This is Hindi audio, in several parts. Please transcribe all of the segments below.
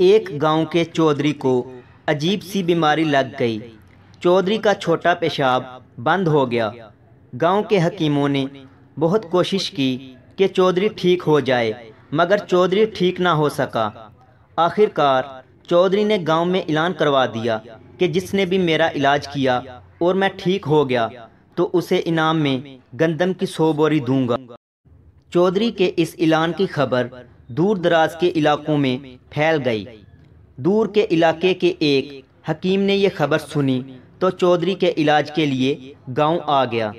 एक गांव के चौधरी को अजीब सी बीमारी लग गई चौधरी का छोटा पेशाब बंद हो गया गांव के हकीमों ने बहुत कोशिश की कि चौधरी ठीक हो जाए मगर चौधरी ठीक ना हो सका आखिरकार चौधरी ने गांव में ऐलान करवा दिया कि जिसने भी मेरा इलाज किया और मैं ठीक हो गया तो उसे इनाम में गंदम की सौ बोरी दूंगा चौधरी के इस ऐलान की खबर दूर दराज के इलाकों में फैल गई दूर के इलाके के एक हकीम ने यह खबर सुनी तो चौधरी के इलाज के लिए गांव आ गया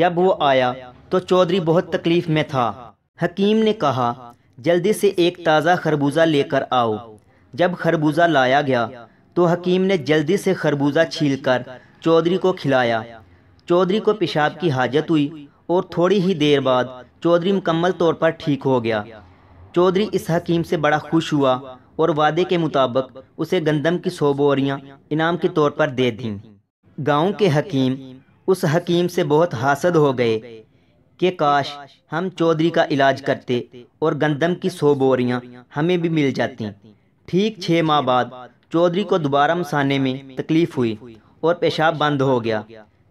जब वो आया तो चौधरी बहुत तकलीफ़ में था हकीम ने कहा जल्दी से एक ताज़ा खरबूजा लेकर आओ जब खरबूजा लाया गया तो हकीम ने जल्दी से खरबूजा छीलकर चौधरी को खिलाया चौधरी को पेशाब की हाजत हुई और थोड़ी ही देर बाद चौधरी मुकम्मल तौर पर ठीक हो गया चौधरी इस हकीम से बड़ा खुश हुआ और वादे के मुताबिक उसे गंदम की सौ बोरियाँ इनाम के तौर पर दे दीं गांव के हकीम उस हकीम से बहुत हासद हो गए कि काश हम चौधरी का इलाज करते और गंदम की सौ बोरियाँ हमें भी मिल जाती ठीक छः माह बाद चौधरी को दोबारा मसाने में तकलीफ़ हुई और पेशाब बंद हो गया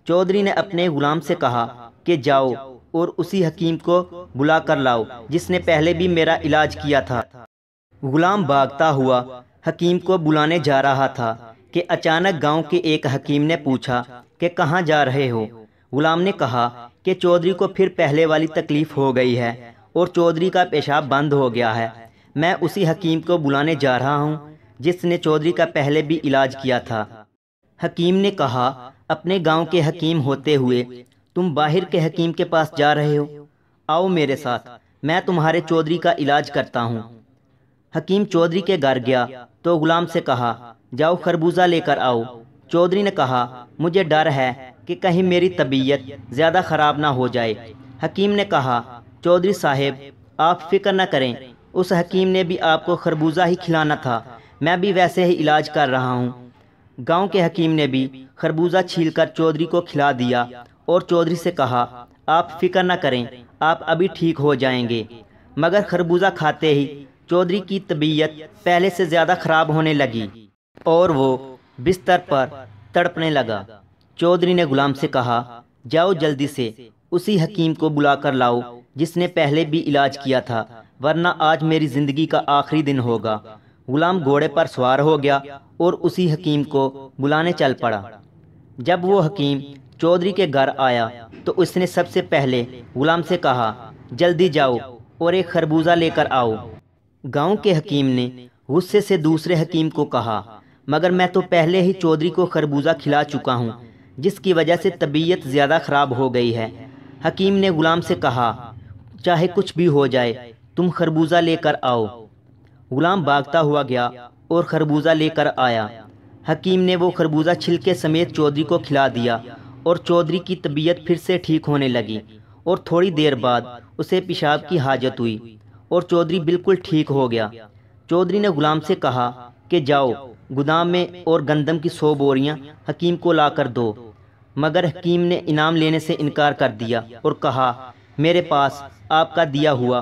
चौधरी ने अपने गुलाम से कहा कि जाओ और उसी हकीम को बुला कर लाओ जिसने पहले भी मेरा इलाज किया था गुलाम भागता हुआ हकीम को बुलाने जा रहा था कि अचानक गांव के एक हकीम ने पूछा कि कहाँ जा रहे हो गुलाम ने कहा कि चौधरी को फिर पहले वाली तकलीफ़ हो गई है और चौधरी का पेशाब बंद हो गया है मैं उसी हकीम को बुलाने जा रहा हूँ जिसने चौधरी का पहले भी इलाज किया था हकीम ने कहा अपने गांव के हकीम होते हुए तुम बाहर के हकीम के पास जा रहे हो आओ मेरे साथ मैं तुम्हारे चौधरी का इलाज करता हूँ हकीम चौधरी के घर गया तो गुलाम से कहा जाओ खरबूजा लेकर आओ चौधरी ने कहा मुझे डर है कि कहीं मेरी तबीयत ज़्यादा ख़राब ना हो जाए हकीम ने कहा चौधरी साहब आप फिक्र न करें उस हकीम ने भी आपको खरबूजा ही खिलाना था मैं भी वैसे ही इलाज कर रहा हूँ गांव के हकीम ने भी खरबूजा छीलकर चौधरी को खिला दिया और चौधरी से कहा आप फिक्र न करें आप अभी ठीक हो जाएंगे मगर खरबूजा खाते ही चौधरी की तबीयत पहले से ज़्यादा ख़राब होने लगी और वो बिस्तर पर तड़पने लगा चौधरी ने गुलाम से कहा जाओ जल्दी से उसी हकीम को बुलाकर लाओ जिसने पहले भी इलाज किया था वरना आज मेरी ज़िंदगी का आखिरी दिन होगा गुलाम घोड़े पर सवार हो गया और उसी हकीम को बुलाने चल पड़ा जब वो हकीम चौधरी के घर आया तो उसने सबसे पहले गुलाम से कहा जल्दी जाओ और एक खरबूजा लेकर आओ गांव के हकीम ने गुस्से से दूसरे हकीम को कहा मगर मैं तो पहले ही चौधरी को खरबूजा खिला चुका हूँ जिसकी वजह से तबीयत ज़्यादा ख़राब हो गई है हकीम ने गुलाम से कहा चाहे कुछ भी हो जाए तुम खरबूजा लेकर आओ गुलाम भागता हुआ गया और खरबूजा लेकर आया हकीम ने वो खरबूजा छिलके समेत चौधरी को खिला दिया और चौधरी की तबीयत फिर से ठीक होने लगी और थोड़ी देर बाद उसे पेशाब की हाजत हुई और चौधरी बिल्कुल ठीक हो गया चौधरी ने गुलाम से कहा कि जाओ गोदाम में और गंदम की सौ बोरियां हकीम को ला कर दो मगर हकीम ने इनाम लेने से इनकार कर दिया और कहा मेरे पास आपका दिया हुआ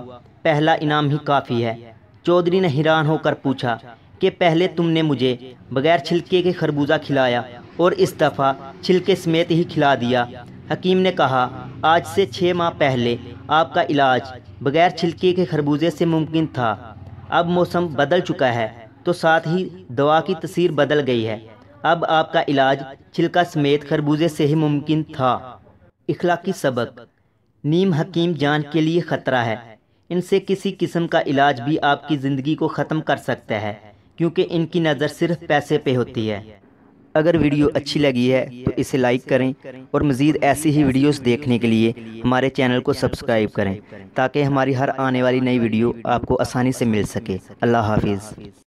पहला इनाम ही काफ़ी है चौधरी ने हैरान होकर पूछा कि पहले तुमने मुझे बगैर छिलके के खरबूजा खिलाया और इस दफ़ा छिलके समेत ही खिला दिया हकीम ने कहा आज से छः माह पहले आपका इलाज बगैर छिलके के खरबूजे से मुमकिन था अब मौसम बदल चुका है तो साथ ही दवा की तस्वीर बदल गई है अब आपका इलाज छिलका समेत खरबूजे से ही मुमकिन था इखलाकी सबक नीम हकीम जान के लिए ख़तरा है इनसे किसी किस्म का इलाज भी आपकी ज़िंदगी को ख़त्म कर सकता है क्योंकि इनकी नज़र सिर्फ पैसे पे होती है अगर वीडियो अच्छी लगी है तो इसे लाइक करें और मज़ीद ऐसी ही वीडियोस देखने के लिए हमारे चैनल को सब्सक्राइब करें ताकि हमारी हर आने वाली नई वीडियो आपको आसानी से मिल सके अल्लाह हाफिज़